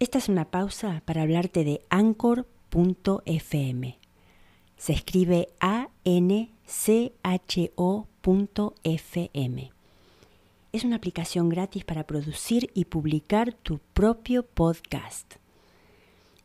Esta es una pausa para hablarte de anchor.fm. Se escribe a n c h o.fm. Es una aplicación gratis para producir y publicar tu propio podcast.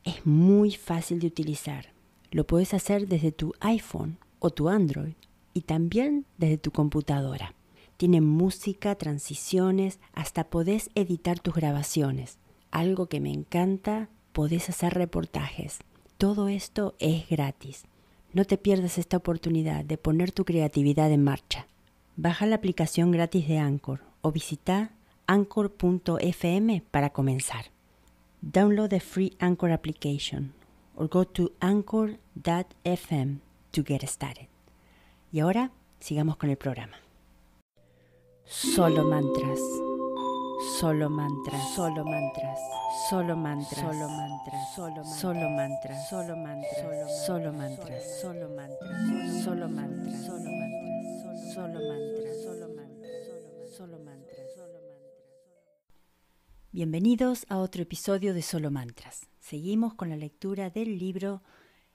Es muy fácil de utilizar. Lo puedes hacer desde tu iPhone o tu Android y también desde tu computadora. Tiene música, transiciones, hasta podés editar tus grabaciones algo que me encanta, podés hacer reportajes. Todo esto es gratis. No te pierdas esta oportunidad de poner tu creatividad en marcha. Baja la aplicación gratis de Anchor o visita anchor.fm para comenzar. Download the free Anchor application or go to anchor.fm to get started. Y ahora sigamos con el programa. Solo mantras. Solo mantras. Solo mantras. Solo mantras. Solo mantras. Solo mantras. Solo mantras. Solo mantras. Solo mantras. Solo mantras. Solo mantras. Solo mantras. Solo mantras. Solo mantras. Solo mantras. Bienvenidos a otro episodio de Solo Mantras. Seguimos con la lectura del libro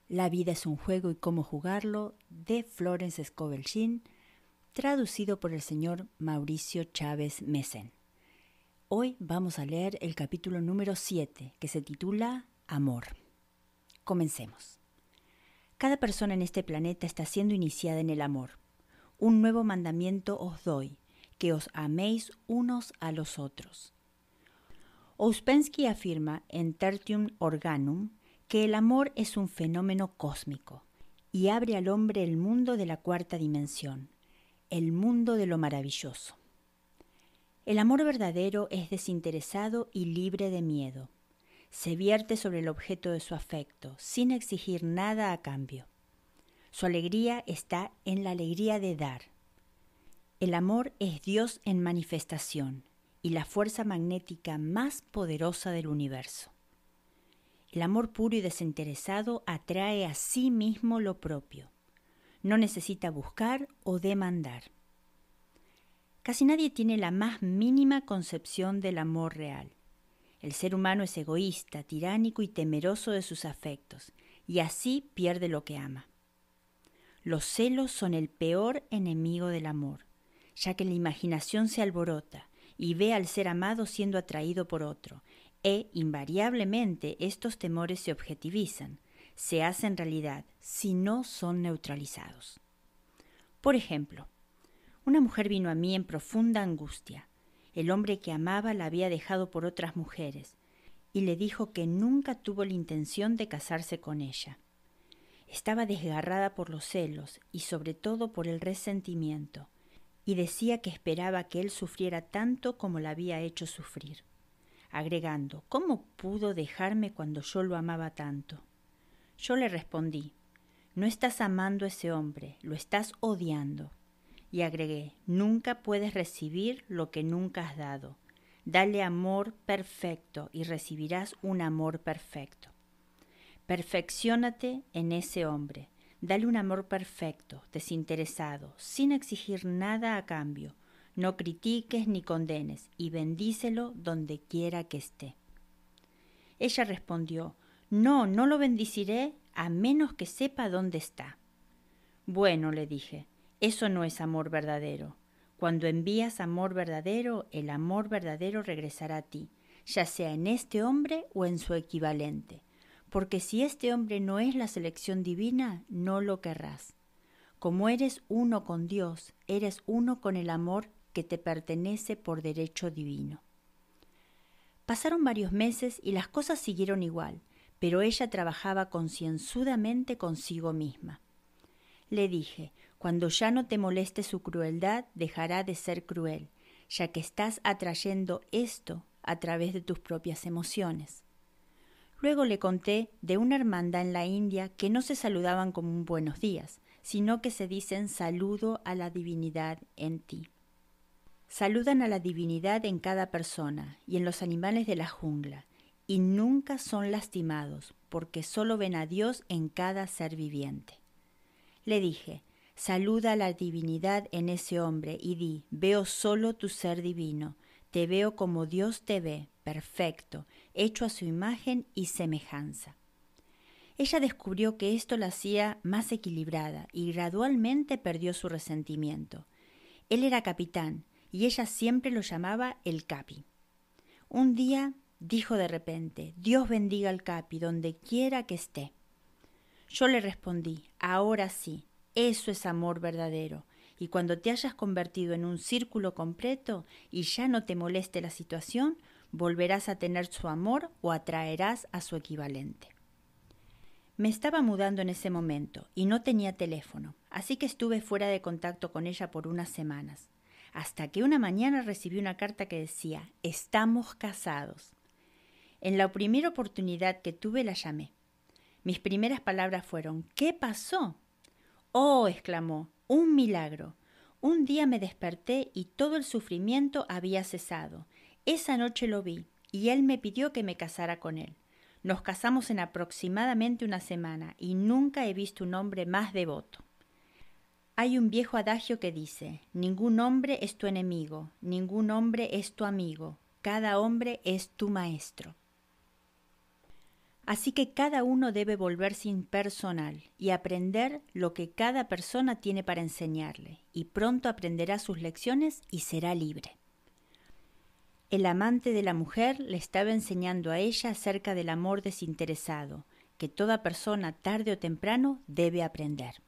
La vida es un juego y cómo jugarlo de Florence Scovel traducido por el señor Mauricio Chávez Messen. Hoy vamos a leer el capítulo número 7, que se titula Amor. Comencemos. Cada persona en este planeta está siendo iniciada en el amor. Un nuevo mandamiento os doy, que os améis unos a los otros. Ouspensky afirma en Tertium Organum que el amor es un fenómeno cósmico y abre al hombre el mundo de la cuarta dimensión, el mundo de lo maravilloso. El amor verdadero es desinteresado y libre de miedo. Se vierte sobre el objeto de su afecto, sin exigir nada a cambio. Su alegría está en la alegría de dar. El amor es Dios en manifestación y la fuerza magnética más poderosa del universo. El amor puro y desinteresado atrae a sí mismo lo propio. No necesita buscar o demandar. Casi nadie tiene la más mínima concepción del amor real. El ser humano es egoísta, tiránico y temeroso de sus afectos, y así pierde lo que ama. Los celos son el peor enemigo del amor, ya que la imaginación se alborota y ve al ser amado siendo atraído por otro, e invariablemente estos temores se objetivizan, se hacen realidad si no son neutralizados. Por ejemplo, una mujer vino a mí en profunda angustia. El hombre que amaba la había dejado por otras mujeres y le dijo que nunca tuvo la intención de casarse con ella. Estaba desgarrada por los celos y sobre todo por el resentimiento, y decía que esperaba que él sufriera tanto como la había hecho sufrir, agregando, ¿cómo pudo dejarme cuando yo lo amaba tanto? Yo le respondí, no estás amando a ese hombre, lo estás odiando. Y agregué, nunca puedes recibir lo que nunca has dado. Dale amor perfecto y recibirás un amor perfecto. perfeccionate en ese hombre. Dale un amor perfecto, desinteresado, sin exigir nada a cambio. No critiques ni condenes y bendícelo donde quiera que esté. Ella respondió, No, no lo bendiciré a menos que sepa dónde está. Bueno, le dije, eso no es amor verdadero. Cuando envías amor verdadero, el amor verdadero regresará a ti, ya sea en este hombre o en su equivalente, porque si este hombre no es la selección divina, no lo querrás. Como eres uno con Dios, eres uno con el amor que te pertenece por derecho divino. Pasaron varios meses y las cosas siguieron igual, pero ella trabajaba concienzudamente consigo misma. Le dije, cuando ya no te moleste su crueldad, dejará de ser cruel, ya que estás atrayendo esto a través de tus propias emociones. Luego le conté de una hermandad en la India que no se saludaban como un buenos días, sino que se dicen saludo a la divinidad en ti. Saludan a la divinidad en cada persona y en los animales de la jungla, y nunca son lastimados, porque solo ven a Dios en cada ser viviente. Le dije, Saluda a la divinidad en ese hombre y di, veo solo tu ser divino, te veo como Dios te ve, perfecto, hecho a su imagen y semejanza. Ella descubrió que esto la hacía más equilibrada y gradualmente perdió su resentimiento. Él era capitán y ella siempre lo llamaba el capi. Un día dijo de repente, Dios bendiga al capi donde quiera que esté. Yo le respondí, ahora sí, eso es amor verdadero. Y cuando te hayas convertido en un círculo completo y ya no te moleste la situación, volverás a tener su amor o atraerás a su equivalente. Me estaba mudando en ese momento y no tenía teléfono, así que estuve fuera de contacto con ella por unas semanas, hasta que una mañana recibí una carta que decía, estamos casados. En la primera oportunidad que tuve la llamé. Mis primeras palabras fueron, ¿qué pasó? Oh, exclamó, un milagro. Un día me desperté y todo el sufrimiento había cesado. Esa noche lo vi, y él me pidió que me casara con él. Nos casamos en aproximadamente una semana, y nunca he visto un hombre más devoto. Hay un viejo adagio que dice, ningún hombre es tu enemigo, ningún hombre es tu amigo, cada hombre es tu maestro. Así que cada uno debe volverse impersonal y aprender lo que cada persona tiene para enseñarle, y pronto aprenderá sus lecciones y será libre. El amante de la mujer le estaba enseñando a ella acerca del amor desinteresado, que toda persona tarde o temprano debe aprender.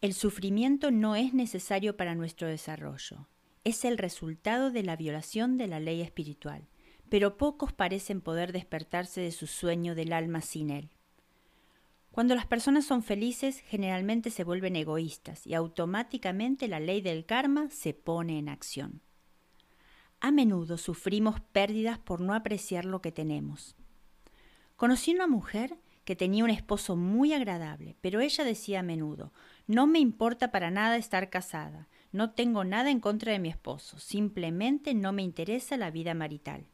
El sufrimiento no es necesario para nuestro desarrollo, es el resultado de la violación de la ley espiritual pero pocos parecen poder despertarse de su sueño del alma sin él. Cuando las personas son felices, generalmente se vuelven egoístas y automáticamente la ley del karma se pone en acción. A menudo sufrimos pérdidas por no apreciar lo que tenemos. Conocí una mujer que tenía un esposo muy agradable, pero ella decía a menudo, no me importa para nada estar casada, no tengo nada en contra de mi esposo, simplemente no me interesa la vida marital.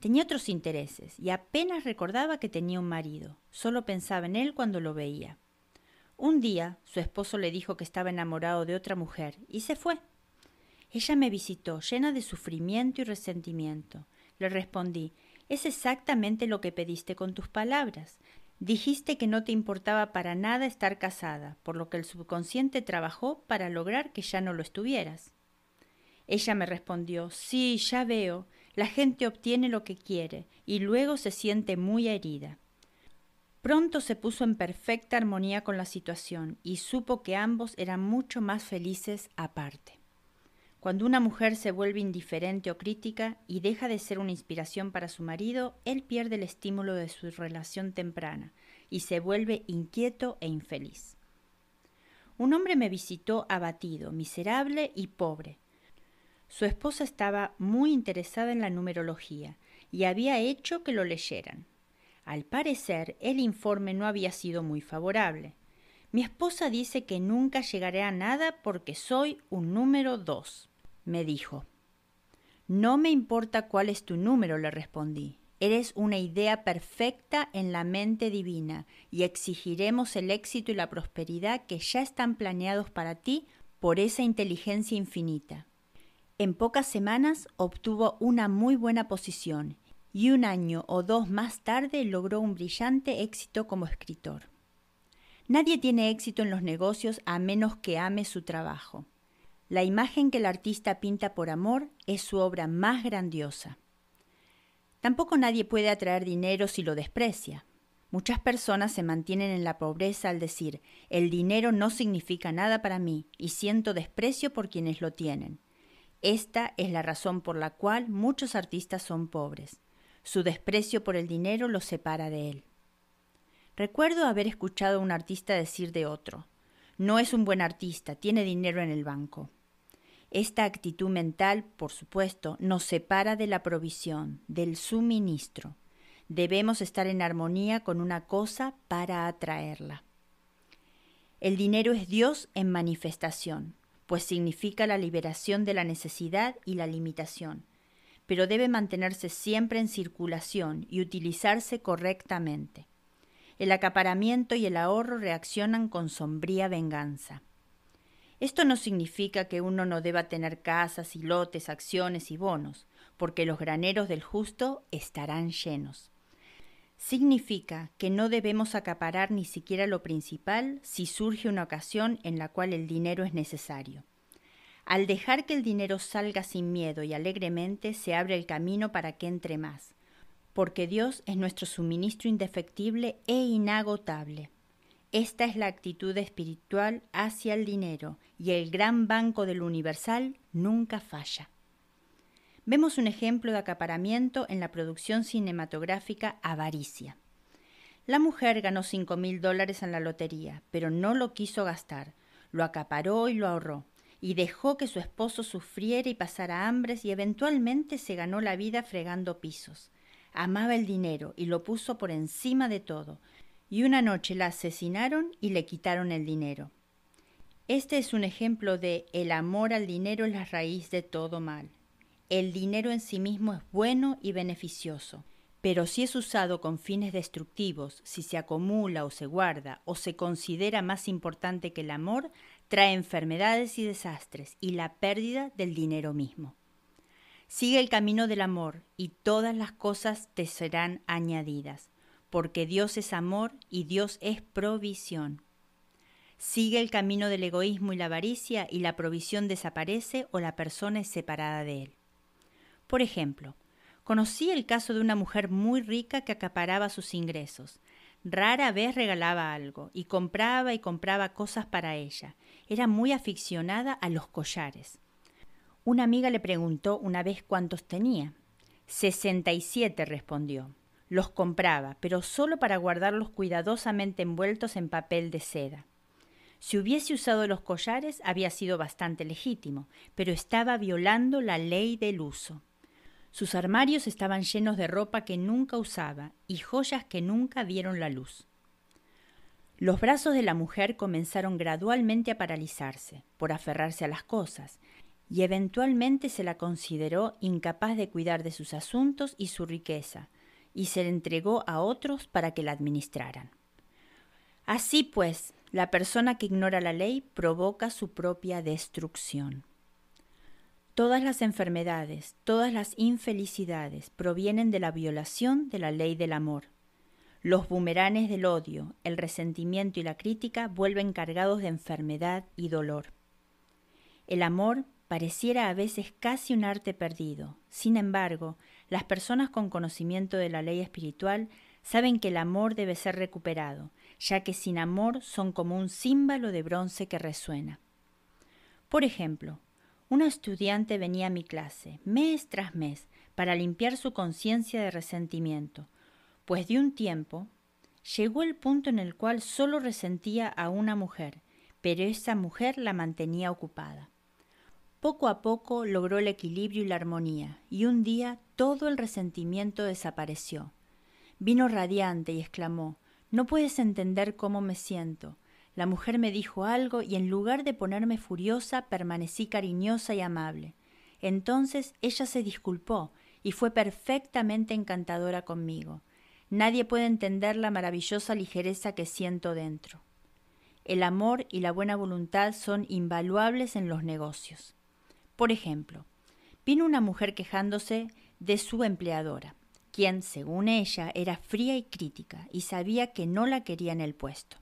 Tenía otros intereses y apenas recordaba que tenía un marido, solo pensaba en él cuando lo veía. Un día su esposo le dijo que estaba enamorado de otra mujer y se fue. Ella me visitó llena de sufrimiento y resentimiento. Le respondí, es exactamente lo que pediste con tus palabras. Dijiste que no te importaba para nada estar casada, por lo que el subconsciente trabajó para lograr que ya no lo estuvieras. Ella me respondió, sí, ya veo, la gente obtiene lo que quiere y luego se siente muy herida. Pronto se puso en perfecta armonía con la situación y supo que ambos eran mucho más felices aparte. Cuando una mujer se vuelve indiferente o crítica y deja de ser una inspiración para su marido, él pierde el estímulo de su relación temprana y se vuelve inquieto e infeliz. Un hombre me visitó abatido, miserable y pobre, su esposa estaba muy interesada en la numerología y había hecho que lo leyeran. Al parecer, el informe no había sido muy favorable. Mi esposa dice que nunca llegaré a nada porque soy un número dos, me dijo. No me importa cuál es tu número, le respondí. Eres una idea perfecta en la mente divina y exigiremos el éxito y la prosperidad que ya están planeados para ti por esa inteligencia infinita. En pocas semanas obtuvo una muy buena posición y un año o dos más tarde logró un brillante éxito como escritor. Nadie tiene éxito en los negocios a menos que ame su trabajo. La imagen que el artista pinta por amor es su obra más grandiosa. Tampoco nadie puede atraer dinero si lo desprecia. Muchas personas se mantienen en la pobreza al decir, el dinero no significa nada para mí y siento desprecio por quienes lo tienen. Esta es la razón por la cual muchos artistas son pobres. Su desprecio por el dinero los separa de él. Recuerdo haber escuchado a un artista decir de otro, no es un buen artista, tiene dinero en el banco. Esta actitud mental, por supuesto, nos separa de la provisión, del suministro. Debemos estar en armonía con una cosa para atraerla. El dinero es Dios en manifestación pues significa la liberación de la necesidad y la limitación, pero debe mantenerse siempre en circulación y utilizarse correctamente. El acaparamiento y el ahorro reaccionan con sombría venganza. Esto no significa que uno no deba tener casas y lotes, acciones y bonos, porque los graneros del justo estarán llenos significa que no debemos acaparar ni siquiera lo principal si surge una ocasión en la cual el dinero es necesario. Al dejar que el dinero salga sin miedo y alegremente, se abre el camino para que entre más, porque Dios es nuestro suministro indefectible e inagotable. Esta es la actitud espiritual hacia el dinero, y el gran banco del universal nunca falla. Vemos un ejemplo de acaparamiento en la producción cinematográfica Avaricia. La mujer ganó cinco mil dólares en la lotería, pero no lo quiso gastar. Lo acaparó y lo ahorró, y dejó que su esposo sufriera y pasara hambres y eventualmente se ganó la vida fregando pisos. Amaba el dinero y lo puso por encima de todo, y una noche la asesinaron y le quitaron el dinero. Este es un ejemplo de el amor al dinero es la raíz de todo mal el dinero en sí mismo es bueno y beneficioso, pero si es usado con fines destructivos, si se acumula o se guarda o se considera más importante que el amor, trae enfermedades y desastres y la pérdida del dinero mismo. Sigue el camino del amor y todas las cosas te serán añadidas, porque Dios es amor y Dios es provisión. Sigue el camino del egoísmo y la avaricia y la provisión desaparece o la persona es separada de él. Por ejemplo, conocí el caso de una mujer muy rica que acaparaba sus ingresos. Rara vez regalaba algo y compraba y compraba cosas para ella. Era muy aficionada a los collares. Una amiga le preguntó una vez cuántos tenía. 67 respondió. Los compraba, pero solo para guardarlos cuidadosamente envueltos en papel de seda. Si hubiese usado los collares había sido bastante legítimo, pero estaba violando la ley del uso. Sus armarios estaban llenos de ropa que nunca usaba y joyas que nunca dieron la luz. Los brazos de la mujer comenzaron gradualmente a paralizarse, por aferrarse a las cosas, y eventualmente se la consideró incapaz de cuidar de sus asuntos y su riqueza, y se le entregó a otros para que la administraran. Así pues, la persona que ignora la ley provoca su propia destrucción. Todas las enfermedades, todas las infelicidades provienen de la violación de la ley del amor. Los bumeranes del odio, el resentimiento y la crítica vuelven cargados de enfermedad y dolor. El amor pareciera a veces casi un arte perdido. Sin embargo, las personas con conocimiento de la ley espiritual saben que el amor debe ser recuperado, ya que sin amor son como un símbolo de bronce que resuena. Por ejemplo, una estudiante venía a mi clase, mes tras mes, para limpiar su conciencia de resentimiento, pues de un tiempo llegó el punto en el cual solo resentía a una mujer, pero esa mujer la mantenía ocupada. Poco a poco logró el equilibrio y la armonía, y un día todo el resentimiento desapareció. Vino radiante y exclamó No puedes entender cómo me siento. La mujer me dijo algo y en lugar de ponerme furiosa permanecí cariñosa y amable. Entonces ella se disculpó y fue perfectamente encantadora conmigo. Nadie puede entender la maravillosa ligereza que siento dentro. El amor y la buena voluntad son invaluables en los negocios. Por ejemplo, vino una mujer quejándose de su empleadora, quien, según ella, era fría y crítica y sabía que no la quería en el puesto.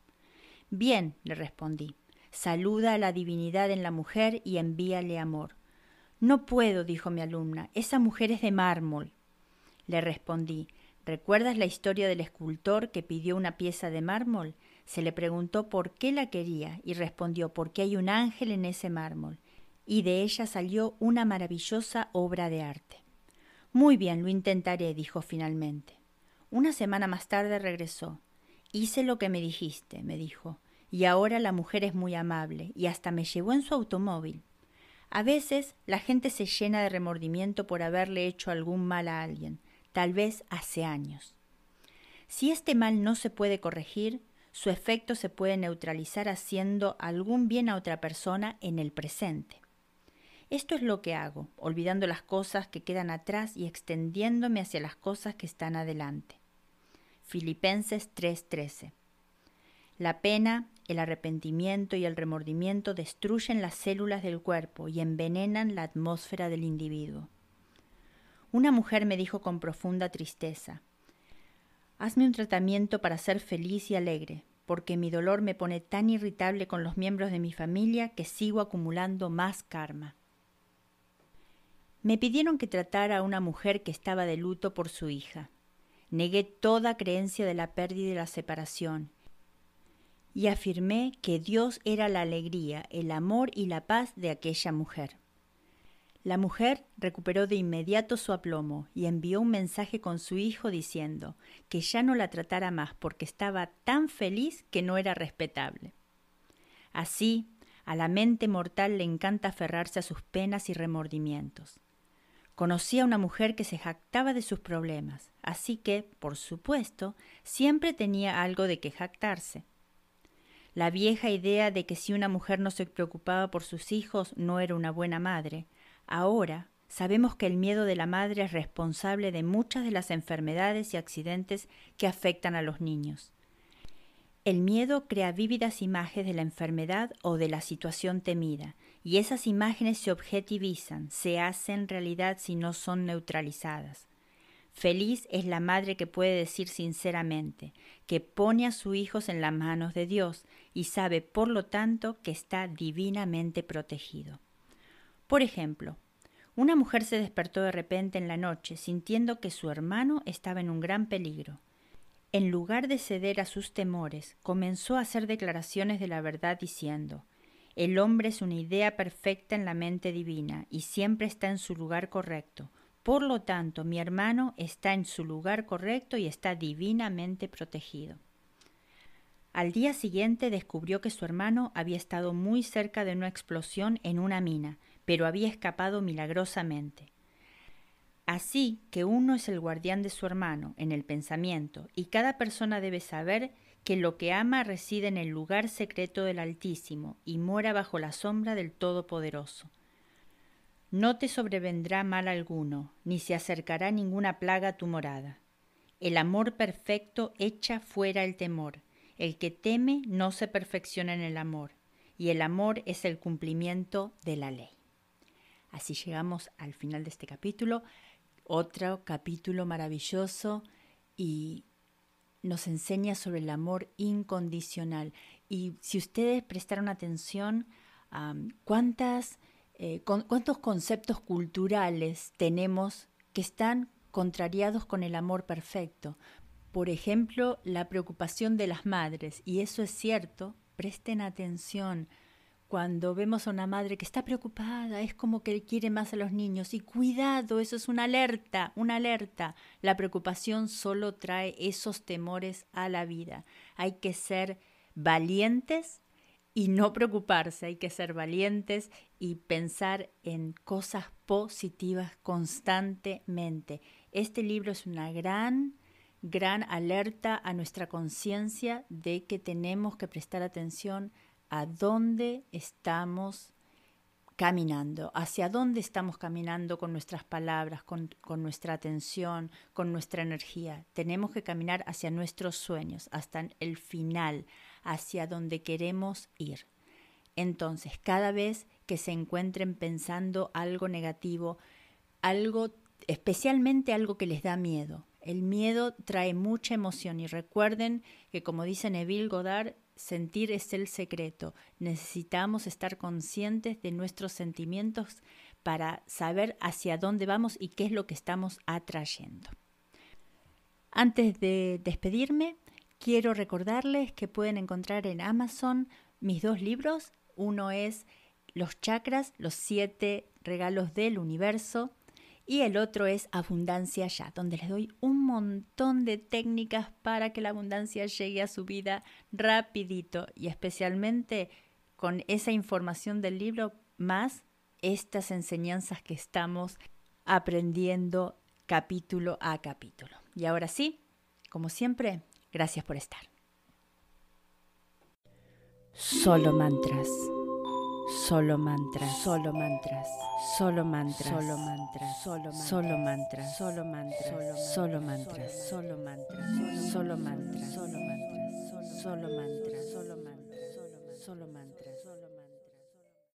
Bien, le respondí. Saluda a la divinidad en la mujer y envíale amor. No puedo, dijo mi alumna, esa mujer es de mármol. Le respondí, ¿recuerdas la historia del escultor que pidió una pieza de mármol? Se le preguntó por qué la quería y respondió porque hay un ángel en ese mármol, y de ella salió una maravillosa obra de arte. Muy bien, lo intentaré, dijo finalmente. Una semana más tarde regresó. Hice lo que me dijiste, me dijo, y ahora la mujer es muy amable, y hasta me llevó en su automóvil. A veces la gente se llena de remordimiento por haberle hecho algún mal a alguien, tal vez hace años. Si este mal no se puede corregir, su efecto se puede neutralizar haciendo algún bien a otra persona en el presente. Esto es lo que hago, olvidando las cosas que quedan atrás y extendiéndome hacia las cosas que están adelante. Filipenses 3:13. La pena, el arrepentimiento y el remordimiento destruyen las células del cuerpo y envenenan la atmósfera del individuo. Una mujer me dijo con profunda tristeza, Hazme un tratamiento para ser feliz y alegre, porque mi dolor me pone tan irritable con los miembros de mi familia que sigo acumulando más karma. Me pidieron que tratara a una mujer que estaba de luto por su hija. Negué toda creencia de la pérdida y la separación. Y afirmé que Dios era la alegría, el amor y la paz de aquella mujer. La mujer recuperó de inmediato su aplomo y envió un mensaje con su hijo diciendo que ya no la tratara más porque estaba tan feliz que no era respetable. Así, a la mente mortal le encanta aferrarse a sus penas y remordimientos. Conocí a una mujer que se jactaba de sus problemas, así que, por supuesto, siempre tenía algo de que jactarse. La vieja idea de que si una mujer no se preocupaba por sus hijos no era una buena madre, ahora sabemos que el miedo de la madre es responsable de muchas de las enfermedades y accidentes que afectan a los niños. El miedo crea vívidas imágenes de la enfermedad o de la situación temida, y esas imágenes se objetivizan, se hacen realidad si no son neutralizadas. Feliz es la madre que puede decir sinceramente que pone a sus hijos en las manos de Dios y sabe, por lo tanto, que está divinamente protegido. Por ejemplo, una mujer se despertó de repente en la noche sintiendo que su hermano estaba en un gran peligro. En lugar de ceder a sus temores, comenzó a hacer declaraciones de la verdad diciendo, el hombre es una idea perfecta en la mente divina y siempre está en su lugar correcto. Por lo tanto, mi hermano está en su lugar correcto y está divinamente protegido. Al día siguiente descubrió que su hermano había estado muy cerca de una explosión en una mina, pero había escapado milagrosamente. Así que uno es el guardián de su hermano en el pensamiento, y cada persona debe saber que lo que ama reside en el lugar secreto del Altísimo y mora bajo la sombra del Todopoderoso. No te sobrevendrá mal alguno, ni se acercará ninguna plaga a tu morada. El amor perfecto echa fuera el temor. El que teme no se perfecciona en el amor, y el amor es el cumplimiento de la ley. Así llegamos al final de este capítulo, otro capítulo maravilloso y nos enseña sobre el amor incondicional. Y si ustedes prestaron atención a cuántas, eh, cuántos conceptos culturales tenemos que están contrariados con el amor perfecto. Por ejemplo, la preocupación de las madres, y eso es cierto, presten atención, cuando vemos a una madre que está preocupada, es como que quiere más a los niños. Y cuidado, eso es una alerta, una alerta. La preocupación solo trae esos temores a la vida. Hay que ser valientes y no preocuparse, hay que ser valientes y pensar en cosas positivas constantemente. Este libro es una gran, gran alerta a nuestra conciencia de que tenemos que prestar atención a dónde estamos caminando, hacia dónde estamos caminando con nuestras palabras, con, con, nuestra atención, con nuestra energía. Tenemos que caminar hacia nuestros sueños, hasta el final, hacia donde queremos ir. Entonces, cada vez que se encuentren pensando algo negativo, algo, especialmente algo que les da miedo. El miedo trae mucha emoción y recuerden que, como dice Neville Goddard, sentir es el secreto. Necesitamos estar conscientes de nuestros sentimientos para saber hacia dónde vamos y qué es lo que estamos atrayendo. Antes de despedirme, quiero recordarles que pueden encontrar en Amazon mis dos libros. Uno es Los chakras, los siete regalos del universo y el otro es Abundancia Ya, donde les doy un montón de técnicas para que la abundancia llegue a su vida rapidito y especialmente con esa información del libro más estas enseñanzas que estamos aprendiendo capítulo a capítulo. Y ahora sí, como siempre, gracias por estar. Solo mantras. Solo mantras, solo mantras, solo mantras, solo mantras, solo mantras, solo mantras, solo mantras, solo mantras, solo mantras, solo mantras, solo mantras, solo mantras, solo mantras, solo mantras,